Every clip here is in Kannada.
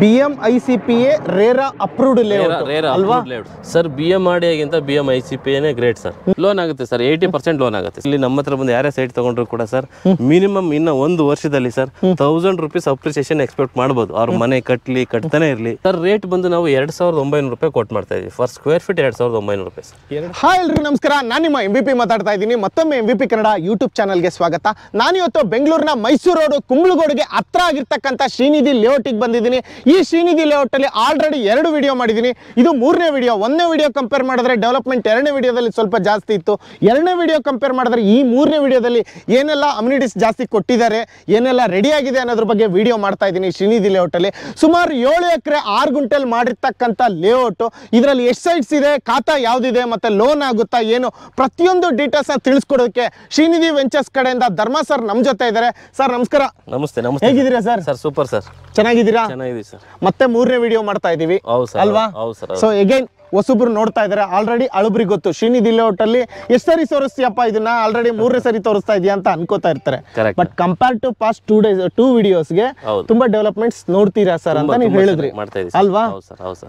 B M I C P A RERA approved layout ಅಲ್ವಾ sir B M R D B M I C P ಎನೇ ಗ್ರೇಟ್ ಸರ್ ಲೋನ್ ಆಗುತ್ತೆ ಸರ್ ಏಯ್ಟಿ ಪರ್ಸೆಂಟ್ ಲೋನ್ ಆಗುತ್ತೆ ಇಲ್ಲಿ ನಮ್ಮ ಹತ್ರ ಬಂದು ಯಾರೇ ಸೈಟ್ ತಗೊಂಡ್ರು ಕೂಡ ಸರ್ ಮಿನಿಮಮ್ ಇನ್ನ ಒಂದು ವರ್ಷದಲ್ಲಿ sir thousand rupees appreciation expect ಮಾಡಬಹುದು ಅವ್ರ ಮನೆ ಕಟ್ಟಲಿ ಕಟ್ತಾನೆ ಇರಲಿ ಸರ್ ರೇಟ್ ಬಂದು ನಾವು ಎರಡ್ ಸಾವಿರದ ಒಂಬೈನೂರು ರೂಪಾಯಿ ಕೊಟ್ಟು ಮಾಡ್ತಾ ಇದೀವಿ ಫರ್ ಸ್ಕ್ವೇರ್ ಫೀಟ್ ಎರಡ್ ಸಾವಿರದ ಒಂಬೈನೂರು ರೂಪಾಯಿ ಹಾಯ್ ನಮಸ್ಕಾರ ನಾನು ನಿಮ್ಮ ಎಂ ಬಿ ಪಿ ಮಾತಾಡ್ತಾ ಇದ್ದೀನಿ ಮತ್ತೊಮ್ಮೆ M B P Kannada YouTube ಚಾನಲ್ಗೆ ಸ್ವಾಗತ ನಾನು ಇವತ್ತು ಬೆಂಗಳೂರಿನ ಮೈಸೂರು ರೋಡು ಕುಂಬಳಗೋಡಿಗೆ ಹತ್ರ ಆಗಿರ್ತಕ್ಕಂಥ ಶ್ರೀನಿಧಿ ಲೇಔಟಿಗೆ ಬಂದಿದ್ದೀನಿ ಈ ಶ್ರೀನಿಧಿ ಲೇಔಟಲ್ಲಿ ಆಲ್ರೆಡಿ ಎರಡು ವಿಡಿಯೋ ಮಾಡಿದ್ದೀನಿ ಇದು ಮೂರನೇ ವಿಡಿಯೋ ಒಂದನೇ ವಿಡಿಯೋ ಕಂಪೇರ್ ಮಾಡಿದ್ರೆ ಡೆವಲಪ್ಮೆಂಟ್ ಎರಡನೇ ವಿಡಿಯೋದಲ್ಲಿ ಸ್ವಲ್ಪ ಜಾಸ್ತಿ ಇತ್ತು ಎರಡನೇ ವಿಡಿಯೋ ಕಂಪೇರ್ ಮಾಡಿದ್ರೆ ಈ ಮೂರನೇ ವಿಡಿಯೋದಲ್ಲಿ ಏನೆಲ್ಲ ಅಮ್ಯುನಿಟೀಸ್ ಜಾಸ್ತಿ ಕೊಟ್ಟಿದ್ದಾರೆ ಏನೆಲ್ಲ ರೆಡಿ ಆಗಿದೆ ಅನ್ನೋದ್ರ ಬಗ್ಗೆ ವಿಡಿಯೋ ಮಾಡ್ತಾ ಇದ್ದೀನಿ ಶ್ರೀನಿಧಿ ಲೇಔಟಲ್ಲಿ ಸುಮಾರು ಏಳು ಎಕರೆ ಆರು ಗುಂಟೆಲ್ ಮಾಡಿರ್ತಕ್ಕಂಥ ಲೇಔಟು ಇದರಲ್ಲಿ ಎಷ್ಟು ಸೈಟ್ಸ್ ಇದೆ ಖಾತಾ ಯಾವುದಿದೆ ಮತ್ತು ಲೋನ್ ಆಗುತ್ತಾ ಏನು ಪ್ರತಿಯೊಂದು ಡೀಟೇಲ್ಸ್ನ ತಿಳಿಸ್ಕೊಡೋದಕ್ಕೆ ಶ್ರೀನಿಧಿ ವೆಂಚರ್ಸ್ ಕಡೆಯಿಂದ ಧರ್ಮ ಸರ್ ನಮ್ಮ ಜೊತೆ ಇದ್ದಾರೆ ಸರ್ ನಮಸ್ಕಾರ ನಮಸ್ತೆ ನಮಸ್ತೆ ಹೇಗಿದ್ದೀರಾ ಸರ್ ಸರ್ ಸೂಪರ್ ಸರ್ ಚೆನ್ನಾಗಿದ್ದೀರಾ ಚೆನ್ನಾಗಿದೆ ಮತ್ತೆ ಮೂರನೇ ವಿಡಿಯೋ ಮಾಡ್ತಾ ಇದೀವಿ ಅಲ್ವಾ ಸೊ ಎಗೈನ್ ಹೊಸಬ್ರು ನೋಡ್ತಾ ಇದಾರೆ ಆಲ್ರೆಡಿ ಅಳಬ್ರಿಗೆ ಗೊತ್ತು ಶ್ರೀನಿ ಶ್ರೀನಿಧಿ ಲೇಔಟಲ್ಲಿ ಎಷ್ಟು ಸರಿ ತೋರಿಸ್ತೀಯಪ್ಪ ಇದನ್ನ ಆಲ್ರೆಡಿ ಮೂರನೇ ಸರಿ ತೋರಿಸ್ತಾ ಇದೆಯಾ ಅಂತ ಅನ್ಕೋತಾ ಇರ್ತಾರೆ but compare to past two days ಟೂ ಗೆ ತುಂಬಾ ಡೆವಲಪ್ಮೆಂಟ್ಸ್ ನೋಡ್ತೀರಾ ಸರ್ ಅಂತ ನೀವು ಹೇಳಿದ್ರಿ ಅಲ್ವಾ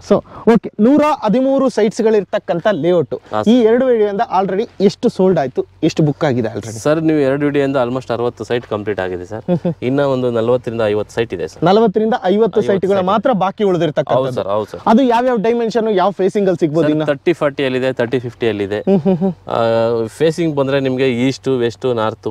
ಸೊ ಓಕೆ ನೂರ ಹದಿಮೂರು ಸೈಟ್ಸ್ ಗಳಿರ್ತಕ್ಕಂಥ ಲೇಔಟ್ ಈ ಎರಡು ವಿಡಿಯೋಯಿಂದ ಆಲ್ರೆಡಿ ಎಷ್ಟು ಸೋಲ್ಡ್ ಆಯ್ತು ಎಷ್ಟು ಬುಕ್ ಆಗಿದೆ ಆಲ್ರೆಡಿ ಸರ್ ನೀವು ಎರಡು ವಿಡಿಯೋಯಿಂದ ಆಲ್ಮೋಸ್ಟ್ ಅರವತ್ತು ಸೈಟ್ ಕಂಪ್ಲೀಟ್ ಆಗಿದೆ ಸರ್ ಇನ್ನ ಒಂದು ನಲವತ್ತರಿಂದ ಐವತ್ತು ಸೈಟ್ ಇದೆ ಸರ್ ನಲವತ್ತರಿಂದ ಐವತ್ತು ಗಳು ಮಾತ್ರ ಬಾಕಿ ಉಳಿದಿರ್ತಕ್ಕಂಥ ಅದು ಯಾವ್ಯಾವ ಡೈಮೆನ್ಷನ್ ಯಾವ ಫೇಸಿಂಗ್ ಸಿಗ್ಬೋದು ಇನ್ನು ತರ್ಟಿ ಫಾರ್ಟಿಯಲ್ಲಿ ಇದೆ ತರ್ಟಿ ಅಲ್ಲಿ ಇದೆ ಫೇಸಿಂಗ್ ಬಂದ್ರೆ ನಿಮಗೆ ಈಸ್ಟ್ ವೆಸ್ಟ್ ನಾರ್ತ್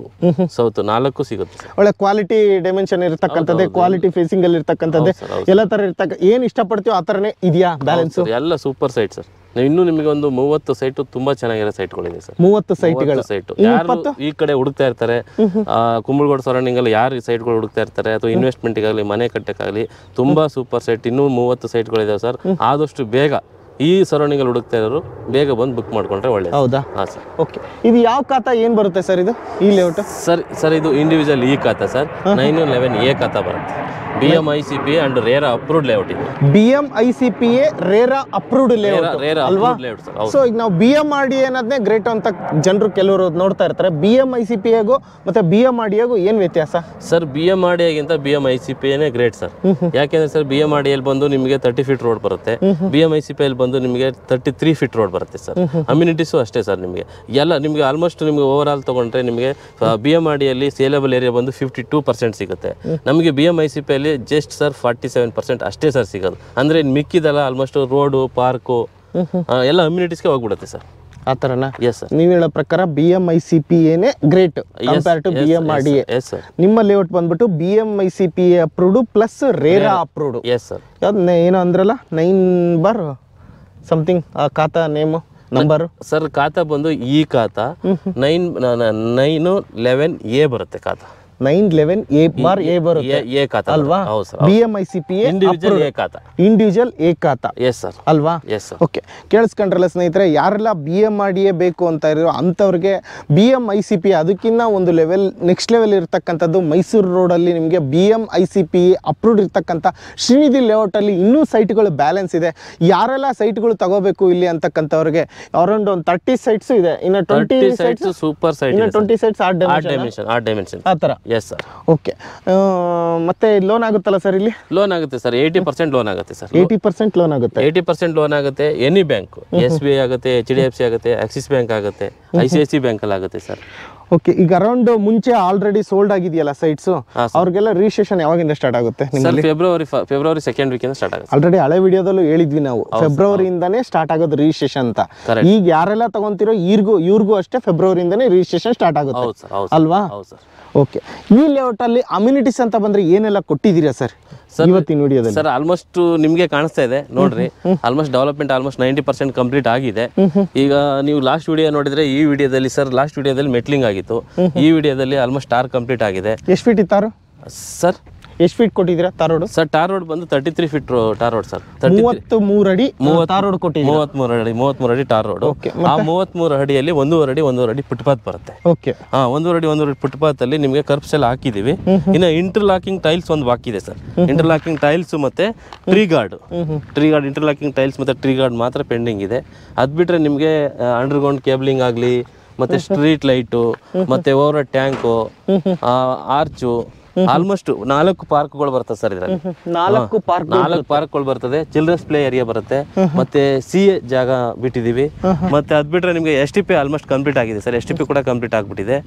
ಸೌತ್ ನಾಲ್ಕು ಸಿಗುತ್ತೆ ಒಳ್ಳೆ ಕ್ವಾಲಿಟಿ ಡೈಮೆನ್ಷನ್ ಇರತಕ್ಕಂಥದ್ದು ಕ್ವಾಲಿಟಿ ಫೇಸಿಂಗ್ ಅಲ್ಲಿ ಇರ್ತಕ್ಕಂಥದ್ದೇ ಎಲ್ಲ ತರ ಇರ್ತಕ್ಕ ಏನು ಇಷ್ಟಪಡ್ತೀವೋ ಆ ತರನೇ ಇದೆಯಾ ಬ್ಯಾಲೆನ್ಸ್ ಎಲ್ಲ ಸೂಪರ್ ಸೈಟ್ ಸರ್ ಇನ್ನು ನಿಮಗೆ ಒಂದು ಮೂವತ್ತು ಸೈಟ್ ತುಂಬಾ ಚೆನ್ನಾಗಿರೋ ಸೈಟ್ಗಳಿದೆ ಸರ್ ಮೂವತ್ತು ಸೈಟ್ ಸೈಟ್ ಯಾರು ಈ ಕಡೆ ಹುಡುಕ್ತಾ ಇರ್ತಾರೆ ಕುಂಬಳಗೋಡ್ ಸರೌಂಡಿಂಗ್ ಅಲ್ಲಿ ಯಾರು ಸೈಟ್ಗಳು ಹುಡುಕ್ತಾ ಇರ್ತಾರೆ ಅಥವಾ ಇನ್ವೆಸ್ಟ್ಮೆಂಟ್ ಆಗಲಿ ಮನೆ ಕಟ್ಟಕ್ಕಾಗಲಿ ತುಂಬಾ ಸೂಪರ್ ಸೈಟ್ ಇನ್ನೂ ಮೂವತ್ತು ಸೈಟ್ಗಳಿದಾವೆ ಸರ್ ಆದಷ್ಟು ಬೇಗ ಈ ಸರೌಂಡಿಂಗಲ್ಲಿ ಹುಡುಕ್ತಾ ಇರೋರು ಬೇಗ ಬಂದು ಬುಕ್ ಮಾಡ್ಕೊಂಡ್ರೆ ಒಳ್ಳೆ ಹೌದಾ ಹಾಂ ಸರ್ ಓಕೆ ಇದು ಯಾವ ಖಾತಾ ಏನು ಬರುತ್ತೆ ಸರ್ ಇದು ಈ ಲೇಔಟ್ ಸರ್ ಸರ್ ಇದು ಇಂಡಿವಿಜುವಲ್ ಈ khata sir nine eleven A khata ಬರುತ್ತೆ B M I C P and RERA approved layout ಇದು B M I C P A RERA approved layout ಅಲ್ವಾ ಸೊ ಈಗ ನಾವು B M R D great ಅಂತ ಜನರು ಕೆಲವರು ನೋಡ್ತಾ ಇರ್ತಾರೆ B M I C P ಮತ್ತೆ ಬಿ ಎಂ ಆರ್ ಏನು ವ್ಯತ್ಯಾಸ ಸರ್ ಬಿ ಎಂ ಆರ್ ಆಗಿಂತ B M I C P ಏನೇ ಗ್ರೇಟ್ ಸರ್ ಯಾಕೆಂದ್ರೆ sir B M R D ಬಂದು ನಿಮಗೆ ತರ್ಟಿ ಫೀಟ್ ರೋಡ್ ಬರುತ್ತೆ B M I C P ಅಲ್ಲಿ ಬಂದು ಒಂದು ನಿಮಗೆ ತರ್ಟಿ ತ್ರೀ ಫೀಟ್ ರೋಡ್ ಬರುತ್ತೆ ಸರ್ ಅಮ್ಯುನಿಟೀಸು ಅಷ್ಟೇ ಸರ್ ನಿಮಗೆ ಎಲ್ಲ ನಿಮಗೆ ಆಲ್ಮೋಸ್ಟ್ ನಿಮಗೆ ಓವರ್ ಆಲ್ ತೊಗೊಂಡ್ರೆ ನಿಮಗೆ ಬಿ ಎಮ್ ಆಡಿಯಲ್ಲಿ ಸೇಲೇಬಲ್ ಏರಿಯಾ ಬಂದು ಫಿಫ್ಟಿ ಟೂ ಪರ್ಸೆಂಟ್ ಸಿಗುತ್ತೆ ನಮಗೆ ಬಿ ಎಮ್ ಐ ಸಿ ಪಿಯಲ್ಲಿ just sir forty seven percent ಅಷ್ಟೇ ಸರ್ ಸಿಗೋದು ಅಂದರೆ ಮಿಕ್ಕಿದಲ್ಲ ಆಲ್ಮೋಸ್ಟ್ ರೋಡು ಪಾರ್ಕು ಎಲ್ಲ ಅಮ್ಯುನಿಟೀಸ್ಗೆ ಹೋಗ್ಬಿಡುತ್ತೆ ಸರ್ ಆ ಥರನಾ ಎಸ್ ಸರ್ ನೀವು ಹೇಳೋ ಪ್ರಕಾರ B M I C P ಎನೇ great compare to B M R D yes sir ನಿಮ್ಮ ಲೇಔಟ್ ಬಂದ್ಬಿಟ್ಟು B M I C P A approved plus RERA approved yes sir ಯಾವ್ದು ಏನು ಅಂದ್ರಲ್ಲ ನೈನ್ ಬಾರ್ ಸಮಥಿಂಗ್ ಆ ಖಾತಾ ನೇಮು ನಂಬರ್ ಸರ್ ಖಾತಾ ಬಂದು ಈ ಖಾತಾ ನೈನ್ ನೈನು ಲೆವೆನ್ ಎ ಬರುತ್ತೆ khata nine eleven A bar A ಬರುತ್ತೆ ಅಲ್ವಾ B M I C P individual ಏಕಾತ ಇಂಡಿವಿಜುವಲ್ ಏಕಾತ ಎಸ್ ಸರ್ ಅಲ್ವಾ ಎಸ್ ಓಕೆ ಕೇಳಿಸ್ಕೊಂಡ್ರಲ್ಲ ಸ್ನೇಹಿತರೆ ಯಾರೆಲ್ಲ ಬಿ ಎಮ್ ಆರ್ ಬೇಕು ಅಂತ ಇರೋ ಅಂಥವ್ರಿಗೆ B M I C P ಅದಕ್ಕಿಂತ ಒಂದು ಲೆವೆಲ್ ನೆಕ್ಸ್ಟ್ ಲೆವೆಲ್ ಇರ್ತಕ್ಕಂಥದ್ದು ಮೈಸೂರು ರೋಡಲ್ಲಿ ನಿಮಗೆ B M I C P approved ಇರತಕ್ಕಂಥ ಶ್ರೀನಿಧಿ ಲೇಔಟಲ್ಲಿ ಇನ್ನೂ ಸೈಟ್ಗಳು ಬ್ಯಾಲೆನ್ಸ್ ಇದೆ ಯಾರೆಲ್ಲ ಸೈಟ್ಗಳು ತಗೋಬೇಕು ಇಲ್ಲಿ ಅಂತಕ್ಕಂಥವ್ರಿಗೆ ಅರೌಂಡ್ ಒಂದು ತರ್ಟಿ ಸೈಟ್ಸು ಇದೆ ಇನ್ನು ಟ್ವೆಂಟಿ ಸೈಟ್ಸ್ ಸೂಪರ್ ಸೈಟ್ ಇನ್ನು ಟ್ವೆಂಟಿ ಸೈಟ್ಸ್ ಆರ್ ಡೈಮೆನ್ಷನ್ ಆ ಥರ ಎಸ್ ಸರ್ ಓಕೆ ಮತ್ತೆ ಲೋನ್ ಆಗುತ್ತಲ್ಲ ಸರ್ ಇಲ್ಲಿ ಲೋನ್ ಆಗುತ್ತೆ ಸರ್ ಏಯ್ಟಿ ಪರ್ಸೆಂಟ್ ಲೋನ್ ಆಗುತ್ತೆ ಸರ್ ಏಯ್ಟಿ ಪರ್ಸೆಂಟ್ ಲೋನ್ ಆಗುತ್ತೆ ಏಯ್ಟಿ ಪರ್ಸೆಂಟ್ ಲೋನ್ ಆಗುತ್ತೆ any bank S B I ಆಗುತ್ತೆ ಎಚ್ ಡಿ ಎಫ್ ಸಿ ಆಗುತ್ತೆ ಆಕ್ಸಿಸ್ ಬ್ಯಾಂಕ್ ಆಗುತ್ತೆ I C I C bank ಅಲ್ಲಿ ಆಗುತ್ತೆ ಸರ್ ಓಕೆ ಈಗ ಅರೌಂಡ್ ಮುಂಚೆ ಆಲ್ರೆಡಿ ಸೋಲ್ಡ್ ಆಗಿದೆಯಲ್ಲ ಸೈಟ್ಸ್ ಅವ್ರಿಗೆಲ್ಲ ರಿಜಿಸ್ಟ್ರೇಷನ್ ಯಾವಾಗಿಂದ ಸ್ಟಾರ್ಟ್ ಆಗುತ್ತೆ February February second week start ಆಗುತ್ತೆ ಆಲ್ರೆಡಿ ಹಳೆ ವಿಡಿಯೋದಲ್ಲೂ ಹೇಳಿದ್ವಿ ನಾವು ಫೆಬ್ರವರಿಯಿಂದನೇ ಸ್ಟಾರ್ಟ್ ಆಗೋದು ರಿಜಿಸ್ಟ್ರೇಷನ್ ಅಂತ ಈಗ ಯಾರೆಲ್ಲ ತಗೊಂತಿರೋ ಇವ್ರಿಗೂ ಇವ್ರಿಗೂ ಅಷ್ಟೇ ಫೆಬ್ರವರಿಯಿಂದನೇ ರಿಜಿಸ್ಟ್ರೇಷನ್ ಸ್ಟಾರ್ಟ್ ಆಗುತ್ತೆ ಅಲ್ವಾ ಸರ್ ಓಕೆ ಈ ಲೇಔಟಲ್ಲಿ ಅಮ್ಯುನಿಟೀಸ್ ಅಂತ ಬಂದರೆ ಏನೆಲ್ಲ ಕೊಟ್ಟಿದ್ದೀರಾ ಸರ್ ಸರ್ ಇವತ್ತಿನ ವಿಡಿಯೋದಲ್ಲಿ ಸರ್ ಆಲ್ಮೋಸ್ಟ್ ನಿಮಗೆ ಕಾಣಿಸ್ತಾ ಇದೆ ನೋಡ್ರಿ almost development almost ninety percent complete ಆಗಿದೆ ಈಗ ನೀವು ಲಾಸ್ಟ್ ವಿಡಿಯೋ ನೋಡಿದ್ರೆ ಈ ವಿಡಿಯೋದಲ್ಲಿ ಸರ್ ಲಾಸ್ಟ್ ವಿಡಿಯೋದಲ್ಲಿ ಮೆಟ್ಲಿಂಗ್ ಆಗಿತ್ತು ಈ ವಿಡಿಯೋದಲ್ಲಿ ಆಲ್ಮೋಸ್ಟ್ ಸ್ಟಾರ್ ಕಂಪ್ಲೀಟ್ ಆಗಿದೆ ಎಷ್ಟು ಫೀಟ್ ಇತ್ತಾರು ಸರ್ ಎಷ್ಟು ಫೀಟ್ ಕೊಟ್ಟಿದ್ದೀರಾ tar road sir tar road ಬಂದು thirty three feet tar road sir ಅಡಿ ತಾರ್ ರೋಡ್ ಮೂವತ್ಮೂರು ಅಡಿ ಮೂವತ್ಮೂರು ಅಡಿ ಟಾರ್ ರೋಡ್ ಆ ಮೂವತ್ಮೂರು ಅಡಿಯಲ್ಲಿ ಒಂದೂವರೆ ಅಡಿ ಒಂದೂವರೆ ಅಡಿ ಫುಟ್ಪಾತ್ ಬರುತ್ತೆ ಓಕೆ ಹಾ ಒಂದೂವರೆ ಅಡಿ ಒಂದೂವರೆ ಫುಟ್ಪಾತ್ ಅಲ್ಲಿ ನಿಮಗೆ ಕರ್ಪ್ಸ್ ಎಲ್ಲ ಹಾಕಿದೀವಿ ಇನ್ನು ಇಂಟರ್ಲಾಕಿಂಗ್ ಟೈಲ್ಸ್ ಒಂದು ಬಾಕಿ ಇದೆ ಸರ್ ಇಂಟರ್ಲಾಕಿಂಗ್ ಟೈಲ್ಸ್ ಮತ್ತೆ tree guard tree guard interlocking tiles ಮತ್ತೆ ಟ್ರೀ ಗಾರ್ಡ್ ಮಾತ್ರ ಪೆಂಡಿಂಗ್ ಇದೆ ಅದ್ ಬಿಟ್ರೆ ನಿಮಗೆ ಗ್ರೌಂಡ್ ಕೇಬಲಿಂಗ್ ಆಗಲಿ ಮತ್ತೆ ಸ್ಟ್ರೀಟ್ ಲೈಟು ಮತ್ತೆ ಓವರ್ ಟ್ಯಾಂಕು ಆರ್ಚು ಆಲ್ಮೋಸ್ಟ್ ನಾಲ್ಕು ಪಾರ್ಕ್ಗಳು ಬರ್ತದೆ ಸರ್ ಇದ್ರಲ್ಲಿ ನಾಲ್ಕು ಪಾರ್ಕ್ ನಾಲ್ಕು ಪಾರ್ಕ್ಗಳು ಬರ್ತದೆ ಚಿಲ್ಡ್ರನ್ಸ್ ಪ್ಲೇ ಏರಿಯಾ ಬರುತ್ತೆ ಮತ್ತೆ ಸಿ ಎ ಜಾಗ ಬಿಟ್ಟಿದೀವಿ ಮತ್ತೆ ಅದ್ ಬಿಟ್ರೆ ನಿಮ್ಗೆ S T P almost complete ಆಗಿದೆ ಸರ್ ಎಸ್ ಟಿ ಪಿ ಕೂಡ ಕಂಪ್ಲೀಟ್ ಆಗ್ಬಿಟ್ಟಿದೆ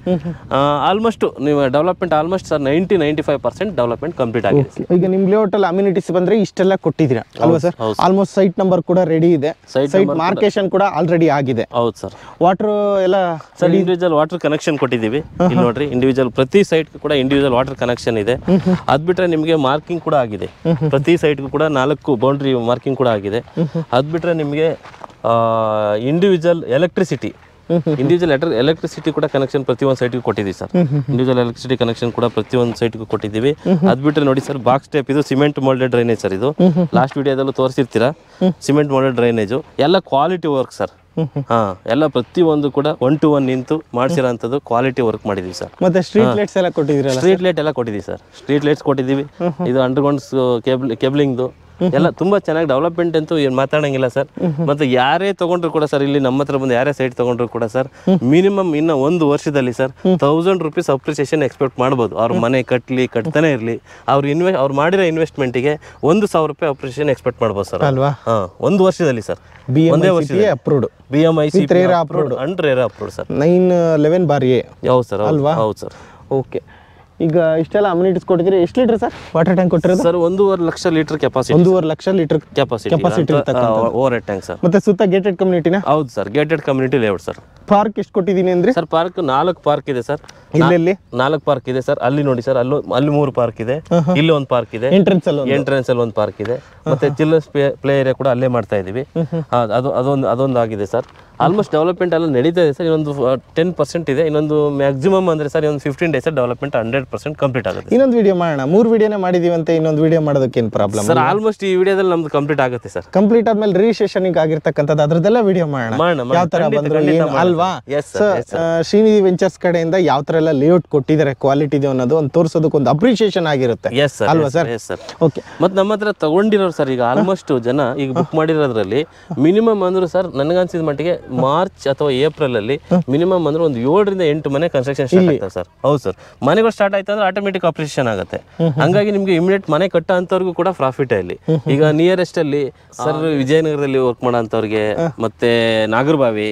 ಆಲ್ಮೋಸ್ಟ್ ನೀವು development almost sir ninety ninety five percent development complete ಆಗಿದೆ ಈಗ ನಿಮ್ ಲೇಔಟ್ ಅಲ್ಲಿ ಅಮ್ಯುನಿಟೀಸ್ ಬಂದ್ರೆ ಇಷ್ಟೆಲ್ಲ ಕೊಟ್ಟಿದೀರಾ ಅಲ್ವಾ ಸರ್ ಆಲ್ಮೋಸ್ಟ್ ಸೈಟ್ ನಂಬರ್ ಕೂಡ ರೆಡಿ ಇದೆ ಸೈಟ್ ಮಾರ್ಕೇಶನ್ ಕೂಡ ಆಲ್ರೆಡಿ ಆಗಿದೆ ಹೌದು ಸರ್ ವಾಟರ್ ಎಲ್ಲ ಸರ್ ಇಂಡಿವಿಜುವಲ್ ವಾಟರ್ ಕನೆಕ್ಷನ್ ಕೊಟ್ಟಿದ್ದೀವಿ ಇಲ್ಲಿ ನೋಡ್ರಿ ಇಂಡಿವಿಜುವಲ್ ಪ್ರತಿ ಸೈಟ್ ಕೂಡ ಇಂಡಿವಿಜುವಲ್ ವಾಟರ್ ಕನೆಕ್ಷನ್ ಸೆಕ್ಷನ್ ಇದೆ ಅದ್ ಬಿಟ್ರೆ ನಿಮಗೆ ಮಾರ್ಕಿಂಗ್ ಕೂಡ ಆಗಿದೆ ಪ್ರತಿ ಸೈಟ್ಗೂ ಕೂಡ ನಾಲ್ಕು ಬೌಂಡ್ರಿ ಮಾರ್ಕಿಂಗ್ ಕೂಡ ಆಗಿದೆ ಅದ್ ಬಿಟ್ರೆ ನಿಮಗೆ ಇಂಡಿವಿಜುವಲ್ ಎಲೆಕ್ಟ್ರಿಸಿಟಿ ಇಂಡಿವಿಜುವಲ್ ಎಲೆಕ್ಟ್ರಿಸಿಟಿ ಕೂಡ ಕನೆಕ್ಷನ್ ಪ್ರತಿ ಒಂದು ಸೈಟ್ಗೂ ಕೊಟ್ಟಿದ್ದೀವಿ ಸರ್ ಇಂಡಿವಿಜುವಲ್ ಎಲೆಕ್ಟ್ರಿಸಿಟಿ ಕನೆಕ್ಷನ್ ಕೂಡ ಪ್ರತಿ ಒಂದು ಸೈಟ್ಗೂ ಕೊಟ್ಟಿದ್ದೀವಿ ಅದ್ ಬಿಟ್ಟರೆ ನೋಡಿ ಸರ್ ಬಾಕ್ಸ್ ಟೈಪ್ ಇದು ಸಿಮೆಂಟ್ ಮೋಲ್ಡೆಡ್ ಡ್ರೈನೇಜ್ ಸರ್ ಇದು ಲಾಸ್ಟ್ ವಿಡಿಯೋದಲ್ಲೂ ತೋರಿಸಿರ್ತೀರಾ ಸಿಮೆಂಟ್ ಮೋಲ್ಡೆಡ್ ಡ್ರೈನೇಜು ಎಲ್ಲ ಕ್ವಾಲಿಟಿ ವರ್ಕ್ ಸರ್ ಹಾ ಎಲ್ಲ ಪ್ರತಿ ಒಂದು ಕೂಡ ಒನ್ ಟು ಒನ್ ನಿಂತು ಮಾಡಿಸಿರೋಂಥದ್ದು ಕ್ವಾಲಿಟಿ ವರ್ಕ್ ಮಾಡಿದ್ವಿ ಸರ್ ಮತ್ತೆ ಸ್ಟ್ರೀಟ್ ಲೈಟ್ಸ್ ಎಲ್ಲ ಕೊಟ್ಟಿದ್ದೀರಾ ಸ್ಟ್ರೀಟ್ ಲೈಟ್ ಎಲ್ಲ ಕೊಟ್ಟಿದ್ದೀವಿ ಸರ್ ಸ್ಟ್ರೀಟ್ ಲೈಟ್ಸ್ ಕೊಟ್ಟಿದ್ದೀವಿ ಇದು ಅಂಡರ್ಗ್ರೌಂಡ್ ಕೇಬಲ್ ಕೇಬ್ಲಿಂಗ್ದು ಎಲ್ಲ ತುಂಬಾ ಚೆನ್ನಾಗಿ ಡೆವಲಪ್ಮೆಂಟ್ ಅಂತೂ ಏನು ಮಾತಾಡಂಗಿಲ್ಲ ಸರ್ ಮತ್ತೆ ಯಾರೇ ತಗೊಂಡ್ರು ಕೂಡ ಸರ್ ಇಲ್ಲಿ ನಮ್ಮ ಹತ್ರ ಬಂದು ಯಾರೇ ಸೈಟ್ ತಗೊಂಡ್ರು ಕೂಡ ಸರ್ ಮಿನಿಮಮ್ ಇನ್ನ ಒಂದು ವರ್ಷದಲ್ಲಿ sir thousand rupees appreciation expect ಮಾಡಬಹುದು ಅವ್ರ ಮನೆ ಕಟ್ಲಿ ಕಟ್ತಾನೆ ಇರಲಿ ಅವ್ರು ಇನ್ವೆಸ್ಟ್ ಅವ್ರು ಮಾಡಿರೋ ಇನ್ವೆಸ್ಟ್ಮೆಂಟಿಗೆ ಒಂದು ಸಾವಿರ ರೂಪಾಯಿ ಅಪ್ರಿಸಿಯೇಷನ್ ಎಕ್ಸ್ಪೆಕ್ಟ್ ಮಾಡಬಹುದು ಸರ್ ಅಲ್ವಾ ಒಂದು ವರ್ಷದಲ್ಲಿ ಸರ್ ಒಂದೇ ವರ್ಷದಲ್ಲಿ approved B M I C approved sir nine eleven ಬಾರಿ ಎ ಹೌದು ಸರ್ ಅಲ್ವಾ ಹೌದು ಸರ್ ಓಕೆ ಈಗ ಇಷ್ಟೆಲ್ಲ ಅಮ್ಯುನಿಟೀಸ್ ಕೊಟ್ಟಿದ್ರೆ ಎಷ್ಟು ಲೀಟರ್ ಸರ್ ವಾಟರ್ ಟ್ಯಾಂಕ್ ಕೊಟ್ಟಿರೋದು ಸರ್ ಒಂದೂವರೆ ಲಕ್ಷ ಲೀಟರ್ ಕೆಪಾಸಿಟಿ ಒಂದೂವರೆ lakh litre capacity capacity over tank sir ಮತ್ತೆ ಸುತ್ತ ಗೇಟೆಡ್ ಕಮ್ಯುನಿಟಿನ ಹೌದು sir gated community layout sir park ಎಷ್ಟು ಕೊಟ್ಟಿದ್ದೀನಿ ಅಂದ್ರೆ ಸರ್ ಪಾರ್ಕ್ ನಾಲ್ಕು ಪಾರ್ಕ್ ಇದೆ ಸರ್ ಇಲ್ಲಿ ನಾಲ್ಕು ಪಾರ್ಕ್ ಇದೆ ಸರ್ ಅಲ್ಲಿ ನೋಡಿ ಸರ್ ಅಲ್ಲೂ ಅಲ್ಲಿ ಮೂರು ಪಾರ್ಕ್ ಇದೆ ಇಲ್ಲಿ ಒಂದು ಪಾರ್ಕ್ ಇದೆ ಎಂಟ್ರೆನ್ಸ್ ಅಲ್ಲಿ ಎಂಟ್ರೆನ್ಸ್ ಅಲ್ಲಿ ಒಂದು ಪಾರ್ಕ್ ಇದೆ ಮತ್ತೆ ಚಿಲ್ಡ್ರನ್ಸ್ ಪ್ಲೇ ಏರಿಯಾ ಕೂಡ ಅಲ್ಲೇ ಮಾಡ್ತಾ ಇದೀವಿ ಅದು ಅದೊಂದು ಅದೊಂದು ಆಗಿದೆ ಸರ್ ಆಲ್ಮೋಸ್ಟ್ ಡೆವಲಪ್ಮೆಂಟ್ ಎಲ್ಲ ನಡೀತಾ ಇದೆ ಸರ್ ಇನ್ನೊಂದು ಟೆನ್ ಪರ್ಸೆಂಟ್ ಇದೆ ಇನ್ನೊಂದು ಮ್ಯಾಕ್ಸಿಮಮ್ ಅಂದರೆ ಸರ್ ಇನ್ನೊಂದು fifteen days development hundred percent complete ಆಗುತ್ತೆ ಇನ್ನೊಂದು ವಿಡಿಯೋ ಮಾಡೋಣ ಮೂರು ಮಾಡಿದೀವಿ ಅಂತ ಇನ್ನೊಂದು ವೀಡಿಯೋ ಮಾಡೋದಕ್ಕೆ ಏನು ಪ್ರಾಬ್ಲಮ್ ಸರ್ ಆಲ್ಮೋಸ್ಟ್ ಈ ವಿಡಿಯೋದಲ್ಲಿ ನಮ್ದು ಕಂಪ್ಲೀಟ್ ಆಗುತ್ತೆ ಸರ್ ಕಂಪ್ಲೀಟ್ ಆದ್ಮೇಲೆ ರಿಜಿಸ್ಟ್ರೇಷನ್ ಆಗಿರ್ತಕ್ಕಂಥದ್ದು ಅದರದೆಲ್ಲ ವಿಡಿಯೋ ಮಾಡೋಣ ಯಾವ ಥರ ಅಲ್ವಾ ಶ್ರೀನಿಧಿ ವೆಂಚರ್ಸ್ ಕಡೆಯಿಂದ ಯಾವ ಥರ ಎಲ್ಲ ಲೇಔಟ್ ಕೊಟ್ಟಿದ್ದಾರೆ ಕ್ವಾಲಿಟಿ ಇದೆ ಅನ್ನೋದು ಒಂದು ತೋರಿಸೋದಕ್ಕೆ ಒಂದು ಅಪ್ರಿಷಿಯೇಷನ್ ಆಗಿರುತ್ತೆ ಅಲ್ವಾ ಸರ್ ಓಕೆ ಮತ್ತೆ ನಮ್ಮ ಹತ್ರ ತಗೊಂಡಿರೋರು ಸರ್ ಈಗ ಆಲ್ಮೋಸ್ಟ್ ಜನ ಈಗ ಬುಕ್ ಮಾಡಿರೋದ್ರಲ್ಲಿ ಮಿನಿಮಮ್ ಅಂದ್ರು ಸರ್ ನನಗನ್ಸಿದ ಮಟ್ಟಿಗೆ ಮಾರ್ಚ್ ಅಥವಾ ಏಪ್ರಿಲ್ ಅಲ್ಲಿ ಮಿನಿಮಮ್ ಅಂದ್ರೆ ಒಂದು ಏಳರಿಂದ ಎಂಟು ಮನೆ ಕನ್ಸ್ಟ್ರಕ್ಷನ್ ಸ್ಟಾರ್ಟ್ ಆಗ್ತದೆ ಸರ್ ಹೌದು ಸರ್ ಮನೆಗಳು ಸ್ಟಾರ್ಟ್ ಆಯ್ತು ಅಂದ್ರೆ ಆಟೋಮೆಟಿಕ್ ಆಪರೇಷನ್ ಆಗುತ್ತೆ ಹಂಗಾಗಿ ನಿಮ್ಗೆ ಇಮಿಡಿಯೇಟ್ ಮನೆ ಕಟ್ಟ ಅಂತವ್ರಿಗೂ ಕೂಡ ಪ್ರಾಫಿಟ್ ಅಲ್ಲಿ ಈಗ ನಿಯರೆಸ್ಟ್ ಅಲ್ಲಿ ಸರ್ ವಿಜಯನಗರದಲ್ಲಿ ವರ್ಕ್ ಮಾಡೋ ಅಂತವ್ರಿಗೆ ಮತ್ತೆ ನಾಗರಬಾವಿ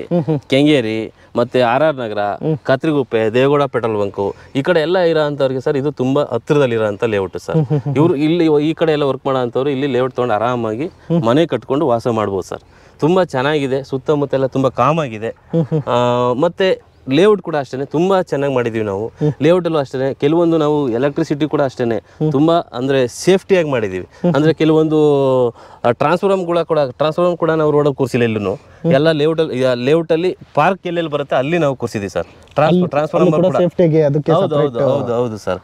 ಕೆಂಗೇರಿ ಮತ್ತೆ R R Nagar Katriguppe Devegowda petrol bunk ಈ ಕಡೆ ಎಲ್ಲ ಇರೋ ಸರ್ ಇದು ತುಂಬಾ ಹತ್ತಿರದಲ್ಲಿರೋಂಥ ಲೇಔಟ್ ಸರ್ ಇವರು ಇಲ್ಲಿ ಈ ಕಡೆ ಎಲ್ಲ ವರ್ಕ್ ಮಾಡೋ ಇಲ್ಲಿ ಲೇಔಟ್ ತೊಗೊಂಡು ಆರಾಮಾಗಿ ಮನೆ ಕಟ್ಕೊಂಡು ವಾಸ ಮಾಡ್ಬೋದು ಸರ್ ತುಂಬಾ ಚೆನ್ನಾಗಿದೆ ಸುತ್ತಮುತ್ತ ಎಲ್ಲ ತುಂಬಾ ಕಾಮ್ ಆಗಿದೆ ಮತ್ತೆ ಲೇಔಟ್ ಕೂಡ ಅಷ್ಟೇ ತುಂಬಾ ಚೆನ್ನಾಗಿ ಮಾಡಿದೀವಿ ನಾವು ಲೇಔಟ್ ಅಲ್ಲೂ ಅಷ್ಟೇ ಕೆಲವೊಂದು ನಾವು ಎಲೆಕ್ಟ್ರಿಸಿಟಿ ಕೂಡ ಅಷ್ಟೇ ತುಂಬಾ ಅಂದ್ರೆ ಸೇಫ್ಟಿಯಾಗಿ ಮಾಡಿದೀವಿ ಅಂದ್ರೆ ಕೆಲವೊಂದು ಟ್ರಾನ್ಸ್ಫಾರ್ಮ್ ಕೂಡ ಕೂಡ ಟ್ರಾನ್ಸ್ಫಾರ್ಮ್ ಕೂಡ ನಾವು ರೋಡ್ ಕೂರಿಸಿಲ್ಲ ಎಲ್ಲೂ ಎಲ್ಲ ಲೇಔಟ್ ಲೇಔಟ್ ಅಲ್ಲಿ ಪಾರ್ಕ್ ಎಲ್ಲೆಲ್ಲಿ ಬರುತ್ತೆ ಅಲ್ಲಿ ನಾವು ಕೂರಿಸಿದ್ವಿ ಸರ್ ಹೌದು ಸರ್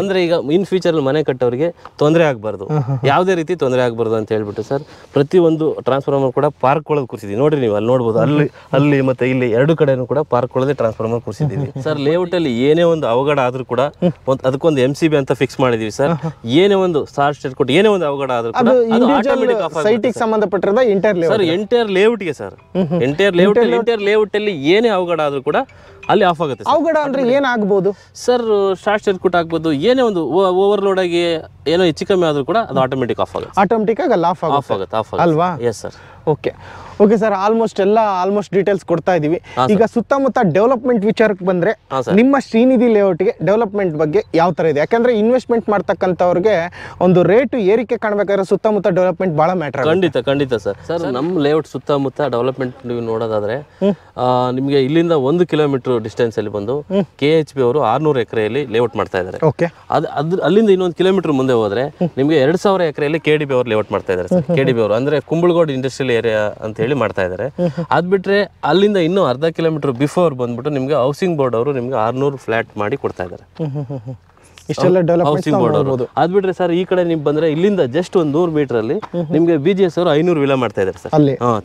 ಅಂದ್ರೆ ಈಗ ಇನ್ ಫ್ಯೂಚರ್ ಮನೆ ಕಟ್ಟೋರಿಗೆ ತೊಂದರೆ ಆಗಬಾರ್ದು ಯಾವುದೇ ರೀತಿ ತೊಂದರೆ ಆಗಬಾರ್ದು ಅಂತ ಹೇಳ್ಬಿಟ್ಟು ಸರ್ ಪ್ರತಿ ಒಂದು ಟ್ರಾನ್ಸ್ಫಾರ್ಮರ್ ಕೂಡ ಪಾರ್ಕ್ ಒಳಗೆ ಕೂರಿಸಿದ್ವಿ ನೋಡ್ರಿ ನೀವು ಅಲ್ಲಿ ನೋಡಬಹುದು ಅಲ್ಲಿ ಅಲ್ಲಿ ಮತ್ತೆ ಇಲ್ಲಿ ಎರಡು ಕಡೆನೂ ಕೂಡ ಪಾರ್ಕ್ ಒಳಗೆ ಟ್ರಾನ್ಸ್ಫಾರ್ಮರ್ ಕೂರಿಸಿದ್ದೀವಿ ಸರ್ ಲೇಔಟ್ ಅಲ್ಲಿ ಏನೇ ಒಂದು ಅವಘಡ ಆದ್ರೂ ಕೂಡ ಅದಕ್ಕೊಂದು ಎಂ ಸಿ ಬಿ ಅಂತ ಫಿಕ್ಸ್ ಮಾಡಿದೀವಿ ಸರ್ ಏನೇ ಒಂದು ಸ್ಟೇಟ್ ಕೊಟ್ಟು ಏನೇ ಒಂದು ಅವಘಡ ಆದ್ರೂ ಸೈಟಿಗೆ ಸಂಬಂಧಪಟ್ಟಿರೋದ inter layout sir entire layout ಗೆ ಸರ್ ಎಂಟೈರ್ ಲೇಔಟ್ ಲೇಔಟ್ ಅಲ್ಲಿ ಏನೇ ಅವಘಡ ಆದ್ರೂ ಕೂಡ ಅಲ್ಲಿ ಆಫ್ ಆಗುತ್ತೆ ಅವಘಡ ಅಂದ್ರೆ ಏನಾಗ್ಬೋದು ಸರ್ ಶಾರ್ಟ್ ಸರ್ಕ್ಯೂಟ್ ಆಗ್ಬೋದು ಏನೇ ಒಂದು ಓವರ್ಲೋಡ್ ಆಗಿ ಏನೋ ಹೆಚ್ಚು ಕಮ್ಮಿ ಆದ್ರೂ ಕೂಡ ಅದು ಆಟೋಮೆಟಿಕ್ ಆಫ್ ಆಗುತ್ತೆ ಆಟೋಮೆಟಿಕ್ ಆಗಿ ಅಲ್ಲಿ ಆಫ್ ಆಫ್ ಆಗುತ್ತೆ ಆಫ್ ಅಲ್ವಾ yes sir okay okay sir almost ಎಲ್ಲ ಆಲ್ಮೋಸ್ಟ್ ಡೀಟೇಲ್ಸ್ ಕೊಡ್ತಾ ಇದೀವಿ ಈಗ ಸುತ್ತಮುತ್ತ ಡೆವಲಪ್ಮೆಂಟ್ ವಿಚಾರಕ್ಕೆ ಬಂದ್ರೆ ನಿಮ್ಮ ಶ್ರೀನಿಧಿ ಲೇಔಟ್ಗೆ ಡೆವಲಪ್ಮೆಂಟ್ ಬಗ್ಗೆ ಯಾವ ತರ ಇದೆ ಯಾಕಂದ್ರೆ ಇನ್ವೆಸ್ಟ್ಮೆಂಟ್ ಮಾಡ್ತಕ್ಕಂಥವ್ರಿಗೆ ಒಂದು ರೇಟ್ ಏರಿಕೆ ಕಾಣಬೇಕಾದ್ರೆ ಸುತ್ತಮುತ್ತ ಡೆವಲಪ್ಮೆಂಟ್ ಬಹಳ ಮ್ಯಾಟರ್ ಖಂಡಿತ ಖಂಡಿತ ಸರ್ ಸರ್ ನಮ್ಮ ಲೇಔಟ್ ಸುತ್ತಮುತ್ತ ಡೆವಲಪ್ಮೆಂಟ್ ನೀವು ನೋಡೋದಾದ್ರೆ ನಿಮಗೆ ಇಲ್ಲಿಂದ ಒಂದು ಕಿಲೋಮೀಟರ್ ಡಿಸ್ಟೆನ್ಸ್ ಅಲ್ಲಿ ಬಂದು ಕೆ ಎಚ್ ಪಿ ಅವರು ಆರ್ನೂರು ಎಕರೆಯಲ್ಲಿ ಲೇಔಟ್ ಮಾಡ್ತಾ ಇದ್ದಾರೆ ಅಲ್ಲಿಂದ ಇನ್ನೊಂದು ಕಿಲೋಮೀಟರ್ ಮುಂದೆ ಹೋದ್ರೆ ನಿಮಗೆ ಎರಡ್ ಸಾವಿರ ಎಕರೆಯಲ್ಲಿ ಕೆ ಡಿ ಬಿ ಅವರು ಲೇಔಟ್ ಮಾಡ್ತಾ ಇದ್ದಾರೆ ಕೆ ಡಿ ಬಿ ಅವರು ಅಂದ್ರೆ ಕುಂಬಳಗೋಡ್ ಇಂಡಸ್ಟ್ರಿಯಲ್ ಏರಿಯಾ ಅಂತ ಹೇಳಿ ಮಾಡ್ತಾ ಇದ್ದಾರೆ ಅದ್ ಬಿಟ್ರೆ ಅಲ್ಲಿಂದ ಇನ್ನೂ ಅರ್ಧ ಕಿಲೋಮೀಟರ್ ಬಿಫೋರ್ ಬಂದ್ಬಿಟ್ಟು ನಿಮ್ಗೆ ಹೌಸಿಂಗ್ ಬೋರ್ಡ್ ಅವರು ನಿಮ್ಗೆ ಆರ್ನೂರು ಫ್ಲಾಟ್ ಮಾಡಿ ಕೊಡ್ತಾ ಇದ್ದಾರೆ ಹೌಸಿಂಗ್ ಬೋರ್ಡ್ ಅವರು ಅದ್ ಬಿಟ್ರೆ ಸರ್ ಈ ಕಡೆ ನೀವು ಬಂದ್ರೆ ಇಲ್ಲಿಂದ ಜಸ್ಟ್ ಒಂದ್ ನೂರು ಮೀಟರ್ ಅಲ್ಲಿ ನಿಮ್ಗೆ ಬಿಜಿಎಸ್ ಅವರು ಐನೂರು ವಿಲಾ ಮಾಡ್ತಾ ಇದ್ದಾರೆ ಸರ್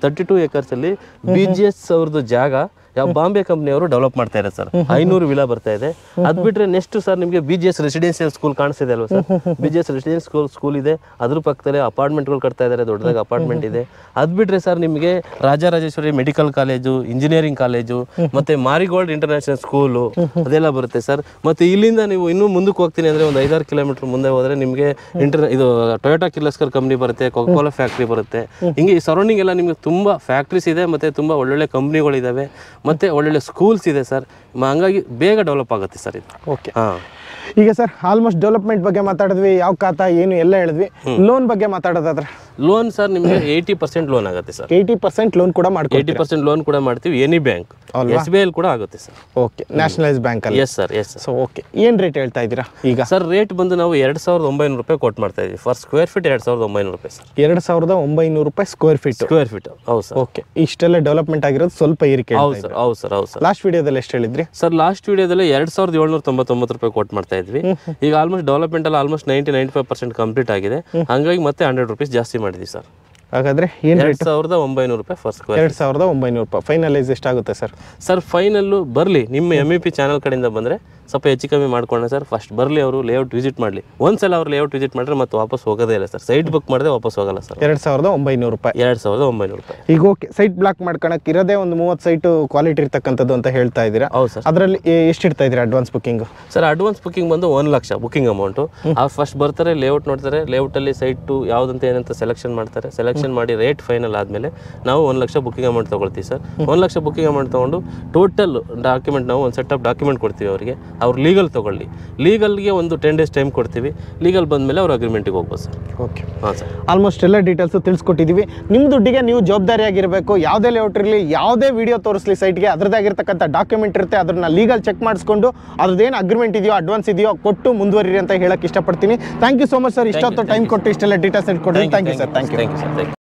ತರ್ಟಿ ಟೂ ಏಕರ್ಸ್ ಅಲ್ಲಿ ಬಿಜಿಎಸ್ ಅವ್ರದ್ದು ಜಾಗ ಯಾವ ಬಾಂಬೆ ಕಂಪ್ನಿಯವರು ಡೆವಲಪ್ ಮಾಡ್ತಾ ಇದೆ ಸರ್ ಐನೂರು ವಿಲಾ ಬರ್ತಾ ಇದೆ ಅದ್ ಬಿಟ್ರೆ ನೆಕ್ಸ್ಟ್ ಸರ್ ನಿಮಗೆ B G S residential school ಕಾಣಿಸ್ತಿದೆ ಅಲ್ವಾ sir B G S residence school ಇದೆ ಅದ್ರ ಪಕ್ಕದಲ್ಲಿ ಅಪಾರ್ಟ್ಮೆಂಟ್ಗಳು ಕಟ್ತಾ ಇದ್ದಾರೆ ದೊಡ್ಡದಾಗಿ ಅಪಾರ್ಟ್ಮೆಂಟ್ ಇದೆ ಅದ್ ಬಿಟ್ರೆ ಸರ್ ನಿಮಗೆ Rajarajeshwari medical college engineering college ಮತ್ತೆ ಮಾರಿಗೋಲ್ಡ್ ಇಂಟರ್ನ್ಯಾಷನಲ್ ಸ್ಕೂಲು ಅದೆಲ್ಲ ಬರುತ್ತೆ ಸರ್ ಮತ್ತೆ ಇಲ್ಲಿಂದ ನೀವು ಇನ್ನೂ ಮುಂದಕ್ಕೆ ಹೋಗ್ತೀನಿ ಅಂದ್ರೆ ಒಂದು ಐದಾರು ಕಿಲೋಮೀಟರ್ ಮುಂದೆ ಹೋದ್ರೆ ನಿಮಗೆ ಇಂಟರ್ ಇದು ಟೊಯೋಟಾ ಕಿರ್ಲಸ್ಕರ್ ಕಂಪ್ನಿ ಬರುತ್ತೆ ಕೊಕೋಲಾ ಫ್ಯಾಕ್ಟ್ರಿ ಬರುತ್ತೆ ಹಿಂಗೆ ಈ ಸರೌಂಡಿಂಗ್ ಎಲ್ಲ ನಿಮ್ಗೆ ತುಂಬಾ ಫ್ಯಾಕ್ಟ್ರೀಸ್ ಇದೆ ಮತ್ತೆ ತುಂಬಾ ಒಳ್ಳೊಳ್ಳೆ ಕಂಪ್ನಿಗಳಿದಾವೆ ಮತ್ತು ಒಳ್ಳೊಳ್ಳೆ ಸ್ಕೂಲ್ಸ್ ಇದೆ ಸರ್ ಹಂಗಾಗಿ ಬೇಗ ಡೆವಲಪ್ ಆಗುತ್ತೆ ಸರ್ ಇದು ಓಕೆ ಹಾಂ ಈಗ ಸರ್ ಆಲ್ಮೋಸ್ಟ್ ಡೆವಲಪ್ಮೆಂಟ್ ಬಗ್ಗೆ ಮಾತಾಡಿದ್ವಿ ಯಾವ ಖಾತಾ ಏನು ಎಲ್ಲ ಹೇಳಿದ್ವಿ ಲೋನ್ ಬಗ್ಗೆ ಮಾತಾಡೋದಾದ್ರೆ ಲೋನ್ ಸರ್ ನಿಮಗೆ ಏಯ್ಟಿ ಪರ್ಸೆಂಟ್ ಲೋನ್ ಆಗುತ್ತೆ ಸರ್ ಏಯ್ಟಿ ಪರ್ಸೆಂಟ್ ಲೋನ್ ಕೂಡ ಮಾಡ್ತೀವಿ ಏಯ್ಟಿ ಪರ್ಸೆಂಟ್ ಲೋನ್ ಕೂಡ ಮಾಡ್ತೀವಿ any bank S B I ಕೂಡ ಆಗುತ್ತೆ sir okay nationalise bank yes sir yes so okay ಏನು ರೇಟ್ ಹೇಳ್ತಾ ಇದ್ದೀರಾ ಈಗ ಸರ್ ರೇಟ್ ಬಂದು ನಾವು ಎರಡು ಸಾವಿರದ ಒಂಬೈನೂರು ರೂಪಾಯಿ ಕೊಟ್ಟು ಮಾಡ್ತಾ ಇದ್ದೀವಿ ಫರ್ ಸ್ಕ್ವೇರ್ ಫೀಟ್ ಎರಡು ಸಾವಿರದ ಒಂಬೈನೂರು ರೂಪಾಯಿ ಸರ್ ಎರಡು ಸಾವಿರದ ಒಂಬೈನೂರು ರೂಪಾಯಿ ಸ್ಕ್ವೇರ್ ಫೀಟ್ ಸ್ಕ್ವೇರ್ ಫೀಟ್ ಹೌದು ಸರ್ ಓಕೆ ಇಷ್ಟೆಲ್ಲ ಡೆವಲಪ್ಮೆಂಟ್ ಆಗಿರೋದು ಸ್ವಲ್ಪ ಏರಿಕೆ ಹೌದು ಸರ್ ಹೌದು ಸರ್ ಹೌದು ಸರ್ ಲಾಸ್ಟ್ ವಿಡಿಯೋದಲ್ಲಿ ಎಷ್ಟು ಹೇಳಿದ್ರಿ ಸರ್ ಲಾಸ್ಟ್ ವಿಡಿಯೋದಲ್ಲಿ ಎರಡು ಸಾವಿರದ ಏಳ್ನೂರ ತೊಂಬತ್ತೊಂಬತ್ತು ರೂಪಾಯಿ ಕೊಟ್ಟು ಮಾಡ್ತಾ ಇದ್ವಿ ಈಗ ಆಲ್ಮೋಸ್ಟ್ ಡೆವಲಪ್ಮೆಂಟ್ ಅಲ್ಲಿ almost ninety ninety five percent complete ಆಗಿದೆ ಹಂಗಾಗಿ ಮತ್ತೆ ಹಂಡ್ರೆಡ್ ರುಪೀಸ್ ಜಾಸ್ತಿ ಮಾಡಿದ್ವಿ ಸರ್ ಹಾಗಾದರೆ ಏನು ಎರಡು ಸಾವಿರದ ಒಂಬೈನೂರು ರೂಪಾಯಿ ಫಸ್ಟ್ ಕ್ಲಾಸ್ ಎರಡು ಸಾವಿರದ ಒಂಬೈನೂರು ರೂಪಾಯಿ ಫೈನಲೈಸ್ ಎಷ್ಟಾಗುತ್ತೆ ಸರ್ ಸರ್ ಫೈನಲ್ಲು ಬರಲಿ ನಿಮ್ಮ ಎಮ್ ಇ ಪಿ ಚಾನಲ್ ಕಡೆಯಿಂದ ಬಂದರೆ ಸ್ವಲ್ಪ ಹೆಚ್ಚು ಕಮ್ಮಿ ಮಾಡ್ಕೊಂಡೆ ಸರ್ ಫಸ್ಟ್ ಬರಲಿ ಅವರು ಲೇಔಟ್ ವಿಸಿಟ್ ಮಾಡಲಿ ಸಲ ಅವ್ರು ಲೇಔಟ್ ವಿಸಿಟ್ ಮಾಡಿದ್ರೆ ಮತ್ತೆ ವಾಪಸ್ ಹೋಗೋದೇ ಇಲ್ಲ ಸರ್ ಸೈಟ್ ಬುಕ್ ಮಾಡಿದ್ರೆ ವಾಪಸ್ ಹೋಗಲ್ಲ ಸರ್ ಎರಡು ಸಾವಿರದ ಒಂಬೈನೂರು ರೂಪಾಯಿ ಎರಡು ಸಾವಿರದ ಒಂಬೈನೂರು ರೂಪಾಯಿ ಈಗ ಓಕೆ ಸೈಟ್ ಬ್ಲಾಕ್ ಮಾಡ್ಕೊಳಕ್ಕೆ ಇರೋದೇ ಒಂದು ಮೂವತ್ತು ಸೈಟು ಕ್ವಾಲಿಟಿ ಇರ್ತಕ್ಕಂಥದ್ದು ಅಂತ ಹೇಳ್ತಾ ಇದ್ದೀರಾ ಹೌದು ಸರ್ ಅದರಲ್ಲಿ ಎಷ್ಟು ಇಡ್ತಾ ಇದ್ದೀರಾ advance booking sir advance booking ಬಂದು ಒಂದು ಲಕ್ಷ ಬುಕ್ಕಿಂಗ್ ಅಮೌಂಟು ಆ ಫಸ್ಟ್ ಬರ್ತಾರೆ ಲೇಔಟ್ ನೋಡ್ತಾರೆ ಲೇಔಟಲ್ಲಿ ಸೈಟು ಯಾವುದಂತ ಏನಂತ ಸೆಲೆಕ್ಷನ್ ಮಾಡ್ತಾರೆ ಸೆಲೆಕ್ಷನ್ ಮಾಡಿ ರೇಟ್ ಫೈನಲ್ ಆದಮೇಲೆ ನಾವು ಒಂದು ಲಕ್ಷ ಬುಕ್ಕಿಂಗ್ ಅಮೌಂಟ್ ತಗೊಳ್ತೀವಿ ಸರ್ ಒಂದು ಲಕ್ಷ ಬುಕ್ಕಿಂಗ್ ಅಮೌಂಟ್ ತೊಗೊಂಡು ಟೋಟಲ್ ಡಾಕ್ಯುಮೆಂಟ್ ನಾವು ಒಂದು ಸೆಟ್ ಆಫ್ ಡಾಕ್ಯುಮೆಂಟ್ ಕೊಡ್ತೀವಿ ಅವರಿಗೆ ಅವ್ರು ಲೀಗಲ್ ತೊಗೊಳ್ಳಿ ಲೀಗಲ್ಗೆ ಒಂದು ಟೆನ್ ಡೇಸ್ ಟೈಮ್ ಕೊಡ್ತೀವಿ ಲೀಗಲ್ ಬಂದ ಮೇಲೆ ಅಗ್ರಿಮೆಂಟಿಗೆ ಹೋಗ್ಬೋದು ಸರ್ ಓಕೆ ಹಾಂ ಸರ್ ಆಲ್ಮೋಸ್ಟ್ ಎಲ್ಲ ಡೀಟೇಲ್ಸು ತಿಳಿಸ್ಕೊಟ್ಟಿದ್ದೀವಿ ನಿಮ್ಮ ದುಡ್ಡಿಗೆ ನೀವು ಜವಾಬ್ದಾರಿಯಾಗಿರಬೇಕು ಯಾವುದೇ ಲೇಔಟ್ ಇರಲಿ ಯಾವುದೇ ವೀಡಿಯೋ ತೋರಿಸ್ಲಿ ಸೈಟ್ಗೆ ಅದ್ರದಾಗಿರ್ತಕ್ಕಂಥ ಡಾಕ್ಯುಮೆಂಟ್ ಇರುತ್ತೆ ಅದನ್ನು ಲೀಗಲ್ ಚೆಕ್ ಮಾಡಿಸ್ಕೊಂಡು ಅದ್ರದ್ದೇನು ಅಗ್ರಿಮೆಂಟ್ ಇದೆಯೋ ಅಡ್ವಾನ್ಸ್ ಇದೆಯೋ ಕೊಟ್ಟು ಮುಂದುವರಿ ಅಂತ ಹೇಳಕ್ಕೆ ಇಷ್ಟಪಡ್ತೀನಿ thank you so much sir ಇಷ್ಟೊತ್ತು ಟೈಮ್ ಕೊಟ್ಟು ಇಷ್ಟೆಲ್ಲ ಡೀಟೇಲ್ಸ್ ಇಟ್ಕೊಡ್ರಿ thank you sir thank you thank you sir